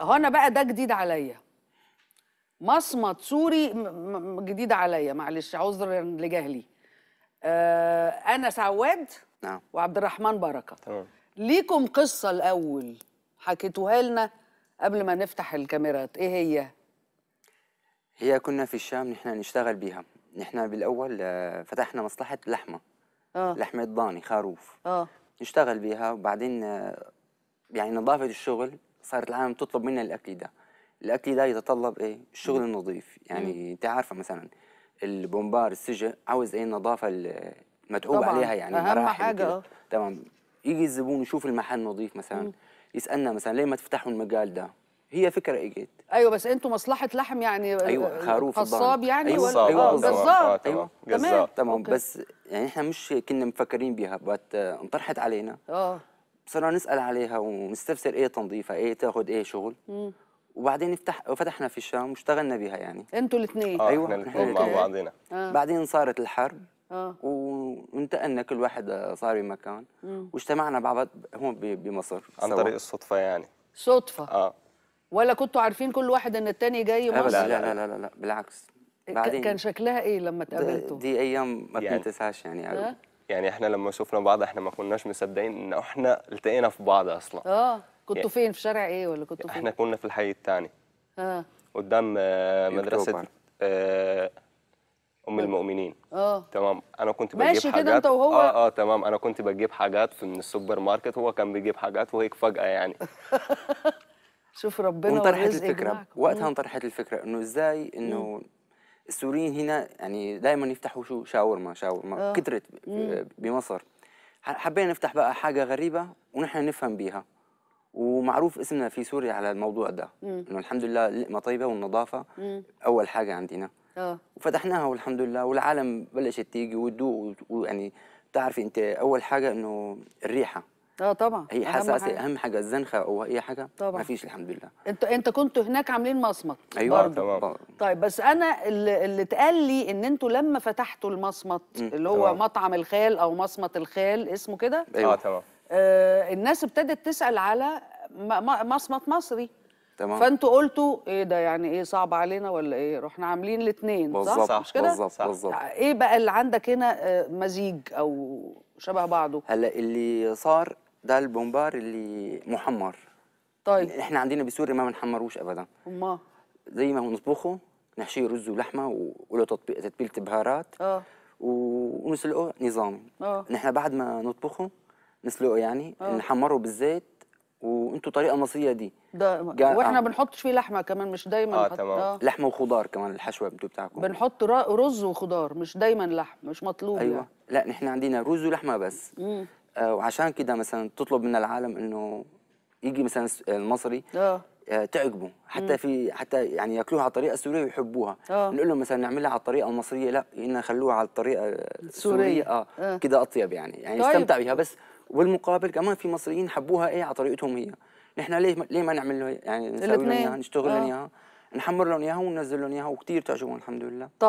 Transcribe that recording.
هنا بقى ده جديد عليا مصمت سوري جديد عليا معلش عذرا لجهلي آه انا سعواد نعم وعبد الرحمن بركه تمام ليكم قصه الاول حكيتوها لنا قبل ما نفتح الكاميرات ايه هي هي كنا في الشام نحن نشتغل بيها نحن بالاول آه، فتحنا مصلحه لحمه آه. لحمه ضاني خروف آه. نشتغل بيها وبعدين آه، يعني نظافه الشغل صارت العالم تطلب منا الاكل ده الاكل ده يتطلب ايه الشغل النظيف يعني انت عارفه مثلا البومبار السجن عاوز ايه النظافه المتعوب عليها يعني اهم حاجه آه. تمام يجي الزبون يشوف المحل نظيف مثلا مم. يسالنا مثلا ليه ما تفتحوا المجال ده هي فكره اجت إيه ايوه بس انتوا مصلحه لحم يعني آه، ايوه آه، خروف قصاب يعني ايوه ولا ايوه جزار ايوه تمام تمام بس يعني احنا مش كنا مفكرين بيها بس انطرحت علينا اه صرنا نسال عليها ونستفسر ايه تنظيفها ايه تاخذ ايه شغل مم. وبعدين فتح فتحنا في الشام واشتغلنا بها يعني انتوا الاثنين آه ايوه احنا الاثنين مع بعضنا آه. بعدين صارت الحرب آه. وانتقلنا كل واحد آه، صار بمكان واجتمعنا مع بعض هون بمصر عن طريق الصدفه يعني صدفه اه ولا كنتوا عارفين كل واحد ان الثاني جاي مصر لا لا لا لا, لا بالعكس إيه، بعدين كان شكلها ايه لما اتقابلتوا؟ دي ايام ما بتنتساش يعني, يعني يعني احنا لما شفنا بعض احنا ما كناش مصدقين ان احنا التقينا في بعض اصلا اه كنتوا يعني فين في شارع ايه ولا كنتوا فين احنا كنا في الحي الثاني اه قدام آه، مدرسه آه ام المؤمنين اه تمام انا كنت بجيب ماشي حاجات كده انت وهو اه اه تمام انا كنت بجيب حاجات من السوبر ماركت هو كان بيجيب حاجات وهيك فجاه يعني شوف ربنا وانطرحت الفكره وقتها انطرحت الفكره انه ازاي انه السوريين هنا يعني دائما يفتحوا شو شاورما شاورما آه. كثرت بمصر حبينا نفتح بقى حاجه غريبه ونحن نفهم بيها ومعروف اسمنا في سوريا على الموضوع ده انه الحمد لله اللقمه طيبه والنظافه مم. اول حاجه عندنا أوه. وفتحناها والحمد لله والعالم بلشت تيجي وتدوق ويعني بتعرفي انت اول حاجه انه الريحه اه طبعا هي حساسه اهم حاجه الزنخه او اي حاجه طبعا ما فيش الحمد لله انت انت كنتوا هناك عاملين مصمت ايوه تمام طيب بس انا اللي, اللي اتقال لي ان انتوا لما فتحتوا المصمت اللي هو طبعا. مطعم الخال او مصمت الخال اسمه كده ايوه آه، تمام آه الناس ابتدت تسال على مصمت مصري تمام فانتوا قلتوا ايه ده يعني ايه صعب علينا ولا ايه رحنا عاملين الاثنين صح؟, صح مش كده بالظبط بالظبط آه، ايه بقى اللي عندك هنا آه، مزيج او شبه بعضه هلا اللي صار ده البومبار اللي محمر طيب احنا عندنا بسوريا ما بنحمروش ابدا ما زي ما هو نطبخه نحشيه رز ولحمه وله تطبيق تتبيله بهارات اه ونسلقه نظامي اه نحن بعد ما نطبخه نسلقه يعني أوه. نحمره بالزيت وانتوا طريقه مصريه دي ده واحنا آه. بنحطش فيه لحمه كمان مش دايما اه تمام آه. لحمه وخضار كمان الحشوه انتوا بتاعكم بنحط رز وخضار مش دايما لحم مش مطلوب ايوه يعني. لا نحن عندنا رز ولحمه بس مم. آه، وعشان كده مثلا تطلب من العالم انه يجي مثلا المصري آه. اه تعجبه حتى في حتى يعني ياكلوها على الطريقه السوريه ويحبوها آه. نقول لهم مثلا نعملها على الطريقه المصريه لا إن خلوها على الطريقه السوريه اه, كده اطيب يعني يعني طيب. استمتع بها بس وبالمقابل كمان في مصريين حبوها ايه على طريقتهم هي نحن ليه ليه ما نعمل له يعني نسوي لهم اياها نشتغل لهم اياها نحمر لهم اياها وننزل لهم اياها وكثير تعجبهم الحمد لله طيب